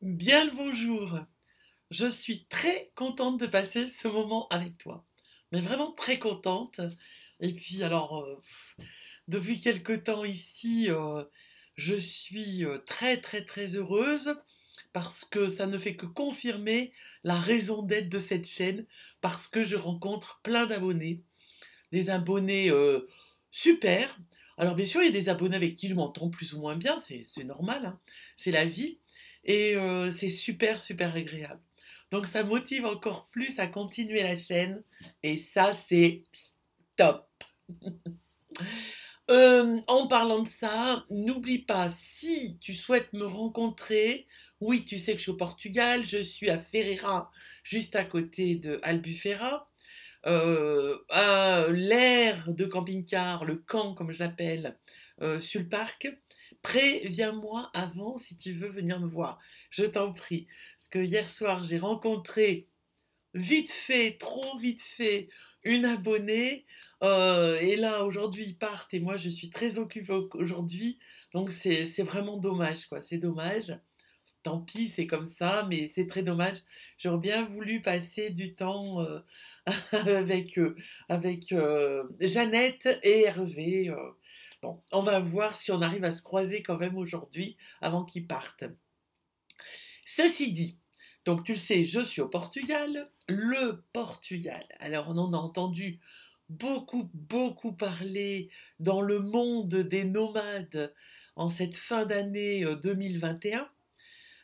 Bien le bonjour. Je suis très contente de passer ce moment avec toi. Mais vraiment très contente. Et puis alors, euh, depuis quelque temps ici, euh, je suis euh, très très très heureuse parce que ça ne fait que confirmer la raison d'être de cette chaîne, parce que je rencontre plein d'abonnés, des abonnés super. Alors bien sûr, il y a des abonnés avec qui je m'entends plus ou moins bien, c'est normal, hein. c'est la vie et euh, c'est super, super agréable. Donc ça motive encore plus à continuer la chaîne et ça c'est top. Euh, en parlant de ça, n'oublie pas si tu souhaites me rencontrer, oui tu sais que je suis au Portugal, je suis à Ferreira, juste à côté de Albufeira. Euh, à l'air de camping-car, le camp comme je l'appelle, sur le parc préviens-moi avant si tu veux venir me voir. Je t'en prie. Parce que hier soir, j'ai rencontré vite fait, trop vite fait, une abonnée. Euh, et là, aujourd'hui, ils partent et moi, je suis très occupée aujourd'hui. Donc, c'est vraiment dommage, quoi. C'est dommage. Tant pis, c'est comme ça, mais c'est très dommage. J'aurais bien voulu passer du temps euh, avec, euh, avec Jeannette et Hervé. Bon, on va voir si on arrive à se croiser quand même aujourd'hui avant qu'ils partent. Ceci dit, donc tu sais, je suis au Portugal, le Portugal. Alors on en a entendu beaucoup, beaucoup parler dans le monde des nomades en cette fin d'année 2021, euh,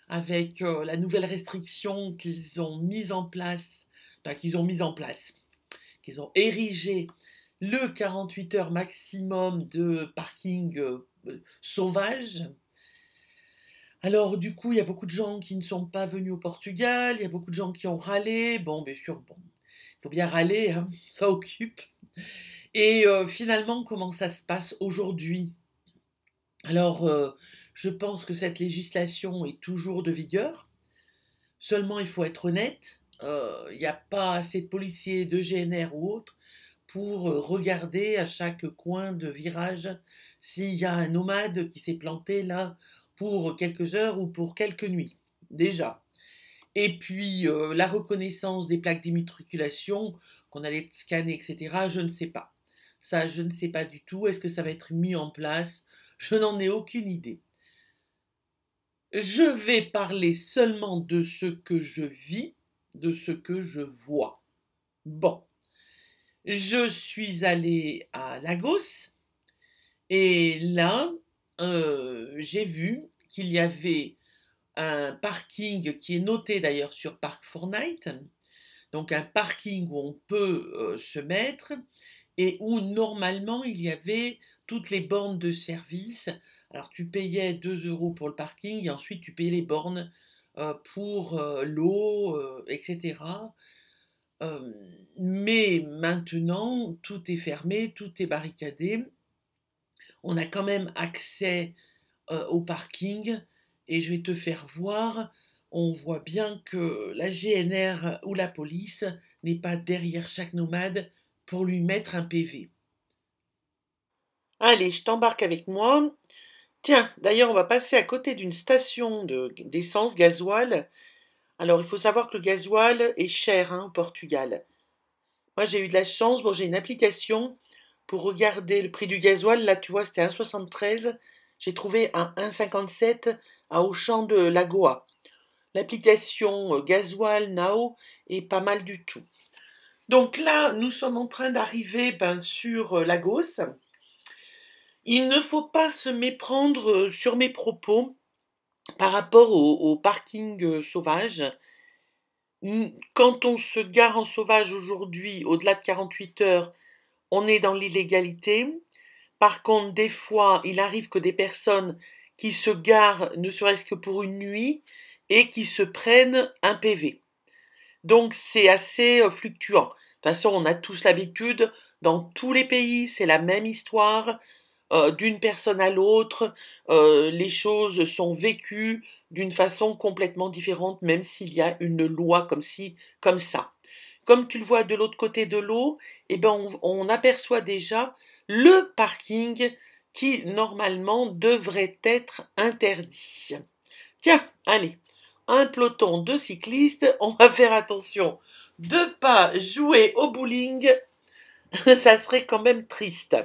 avec euh, la nouvelle restriction qu'ils ont mise en place, ben, qu'ils ont mise en place, qu'ils ont érigée le 48 heures maximum de parking euh, sauvage. Alors du coup, il y a beaucoup de gens qui ne sont pas venus au Portugal, il y a beaucoup de gens qui ont râlé. Bon, bien sûr, bon, il faut bien râler, hein, ça occupe. Et euh, finalement, comment ça se passe aujourd'hui Alors, euh, je pense que cette législation est toujours de vigueur. Seulement, il faut être honnête, il n'y a pas assez de policiers, de GNR ou autres pour euh, regarder à chaque coin de virage s'il y a un nomade qui s'est planté là pour quelques heures ou pour quelques nuits, déjà. Et puis euh, la reconnaissance des plaques d'immatriculation, qu'on allait scanner, etc., je ne sais pas. Ça, je ne sais pas du tout. Est-ce que ça va être mis en place Je n'en ai aucune idée. Je vais parler seulement de ce que je vis, de ce que je vois. Bon je suis allée à Lagos et là, euh, j'ai vu qu'il y avait un parking qui est noté d'ailleurs sur Park Fortnite, donc un parking où on peut euh, se mettre et où normalement il y avait toutes les bornes de service. Alors tu payais 2 euros pour le parking et ensuite tu payais les bornes euh, pour l'eau, etc mais maintenant, tout est fermé, tout est barricadé. On a quand même accès au parking et je vais te faire voir. On voit bien que la GNR ou la police n'est pas derrière chaque nomade pour lui mettre un PV. Allez, je t'embarque avec moi. Tiens, d'ailleurs, on va passer à côté d'une station d'essence gasoil alors, il faut savoir que le gasoil est cher hein, au Portugal. Moi, j'ai eu de la chance. Bon, j'ai une application pour regarder le prix du gasoil. Là, tu vois, c'était 1,73. J'ai trouvé un 1,57 à Auchan de Lagoa. L'application euh, Gasoil Nao est pas mal du tout. Donc là, nous sommes en train d'arriver ben, sur euh, Lagos. Il ne faut pas se méprendre euh, sur mes propos par rapport au, parking euh, sauvage, quand on se gare en sauvage aujourd'hui, au-delà de 48 heures, on est dans l'illégalité. Par contre, des fois, il arrive que des personnes qui se garent ne serait-ce que pour une nuit et qui se prennent un PV. Donc c'est assez euh, fluctuant. De toute façon, on a tous l'habitude, dans tous les pays, c'est la même histoire. Euh, d'une personne à l'autre, euh, les choses sont vécues d'une façon complètement différente, même s'il y a une loi comme si, comme ça. Comme tu le vois de l'autre côté de l'eau, eh ben on, aperçoit déjà le parking qui normalement devrait être interdit. Tiens, allez, un peloton de cyclistes, on va faire attention de pas jouer au bowling, ça serait quand même triste.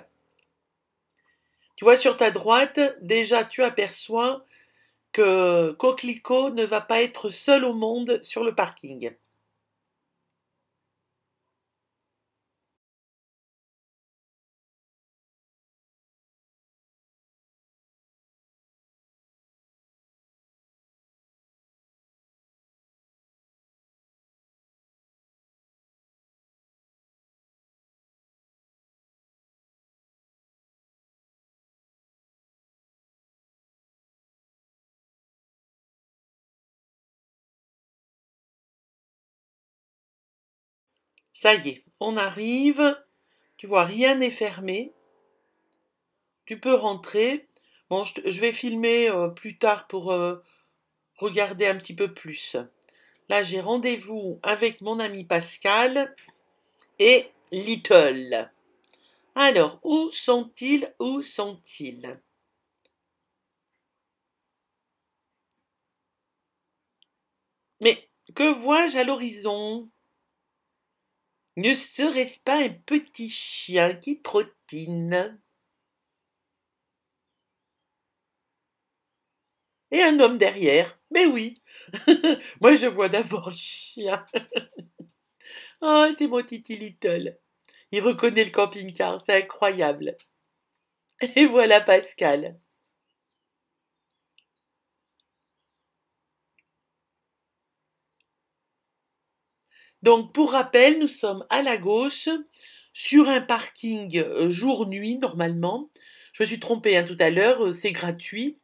Tu vois, sur ta droite, déjà tu aperçois que Coquelicot ne va pas être seul au monde sur le parking. Ça y est, on arrive. Tu vois, rien n'est fermé. Tu peux rentrer. Bon, je, vais filmer euh, plus tard pour euh, regarder un petit peu plus. Là, j'ai rendez-vous avec mon ami Pascal et Little. Alors, où sont-ils Où sont-ils Mais que vois-je à l'horizon ne serait-ce pas un petit chien qui trottine Et un homme derrière. Mais oui, moi je vois d'abord le chien. oh, c'est mon Titi Little. Il reconnaît le camping-car, c'est incroyable. Et voilà Pascal. Donc, pour rappel, nous sommes à la gauche, sur un parking euh, jour-nuit, normalement. Je me suis trompée hein, tout à l'heure, euh, c'est gratuit.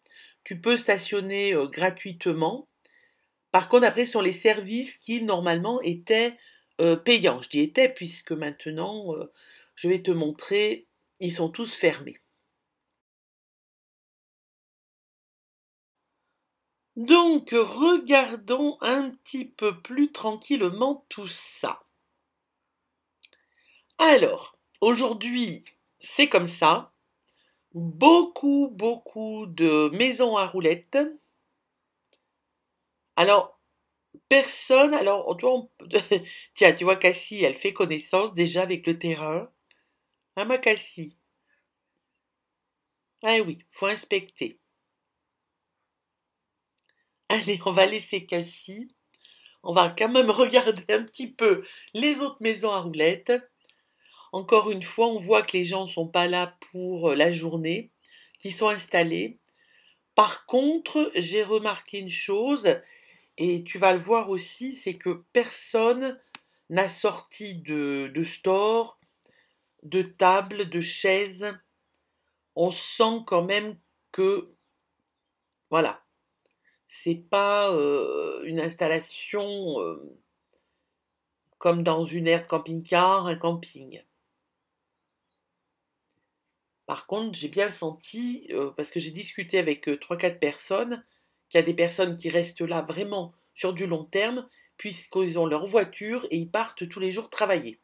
Tu peux stationner euh, gratuitement. Par contre, après, ce sont les services qui, normalement, étaient payants. Je dis étaient, puisque maintenant, je vais te montrer, ils sont tous fermés. Donc regardons un petit peu plus tranquillement tout ça. Alors, aujourd'hui, c'est comme ça. Beaucoup, beaucoup de maisons à roulettes. Alors, personne. Alors, on... tiens, tu vois, Cassie, elle fait connaissance déjà avec le terrain. Hein, ma Cassie Ah oui, faut inspecter. Allez, on va laisser Cassie. On va quand même regarder un petit peu les autres maisons à roulettes. Encore une fois, on voit que les gens ne sont pas là pour euh, la journée, qui sont installés. Par contre, j'ai remarqué une chose, et tu vas le voir aussi, c'est que personne n'a sorti de, de store, de table, de chaise. On sent quand même que, voilà, c'est pas euh, une installation euh, comme dans une aire camping-car, un camping. Par contre, j'ai bien senti, euh, parce que j'ai discuté avec 3-4 personnes, qu'il y a des personnes qui restent là vraiment sur du long terme, puisqu'ils ont leur voiture et ils partent tous les jours travailler.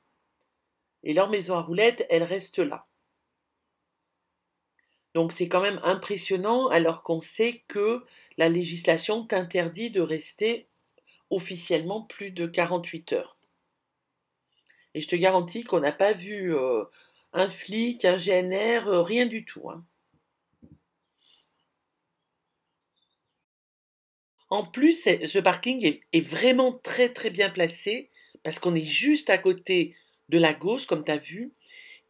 Et leur maison à roulettes, elle reste là. Donc c'est quand même impressionnant alors qu'on sait que la législation t'interdit de rester officiellement plus de 48 heures. Et je te garantis qu'on n'a pas vu euh, un flic, un GNR, euh, rien du tout. Hein. En plus, ce parking est, vraiment très très bien placé parce qu'on est juste à côté de la gauche, comme tu as vu,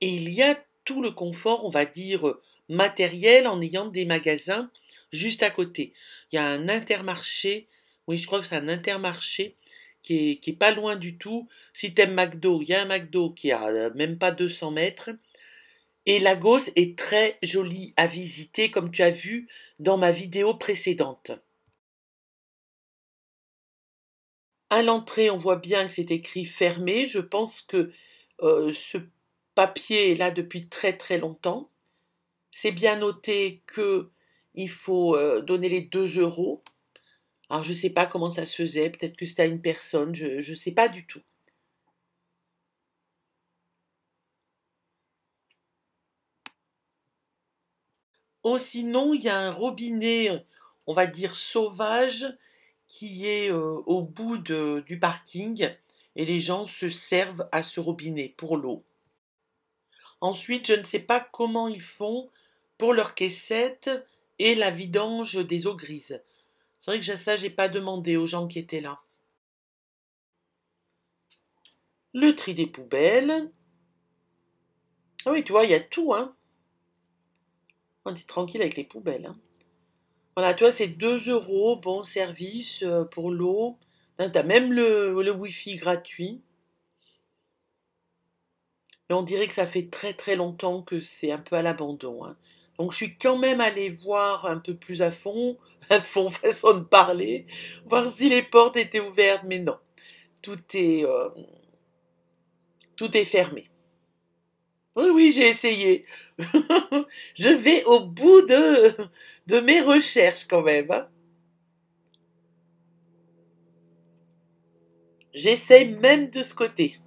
et il y a tout le confort, on va dire, matériel en ayant des magasins juste à côté. Il y a un intermarché, oui, je crois que c'est un intermarché qui est, pas loin du tout. Si tu aimes McDo, il y a un McDo qui a euh, même pas 200 mètres. Et Lagos est très jolie à visiter, comme tu as vu dans ma vidéo précédente. À l'entrée, on voit bien que c'est écrit fermé. Je pense que euh, ce papier est là depuis très très longtemps. C'est bien noté qu'il faut euh, donner les 2 euros. Alors, je ne sais pas comment ça se faisait. Peut-être que c'était à une personne. Je ne sais pas du tout. Oh, sinon, il y a un robinet, euh, on va dire sauvage, qui est euh, au bout de, du parking et les gens se servent à ce robinet pour l'eau. Ensuite, je ne sais pas comment ils font pour leur caissette et la vidange des eaux grises. C'est vrai que ça, j'ai pas demandé aux gens qui étaient là. Le tri des poubelles. Ah oui, tu vois, il y a tout, hein. On est tranquille avec les poubelles. Hein. Voilà, tu vois, c'est 2 euros, bon service euh, pour l'eau. Hein, tu as même le, wifi wi gratuit. Et on dirait que ça fait très très longtemps que c'est un peu à l'abandon. Hein. Donc je suis quand même allée voir un peu plus à fond, à fond façon de parler, voir si les portes étaient ouvertes, mais non, tout est, euh, tout est fermé. Oui, oui, j'ai essayé. je vais au bout de, de mes recherches quand même. Hein. J'essaye même de ce côté.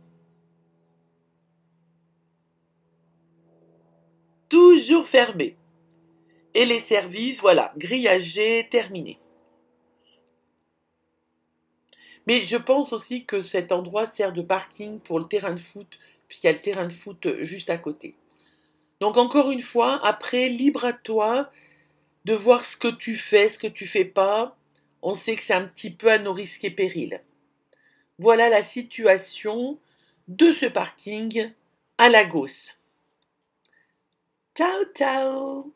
Toujours fermé. Et les services, voilà, grillagés, terminés. Mais je pense aussi que cet endroit sert de parking pour le terrain de foot, puisqu'il y a le terrain de foot euh, juste à côté. Donc encore une fois, après, libre à toi de voir ce que tu fais, ce que tu fais pas. On sait que c'est un petit peu à nos risques et périls. Voilà la situation de ce parking à Lagos. Ciao, ciao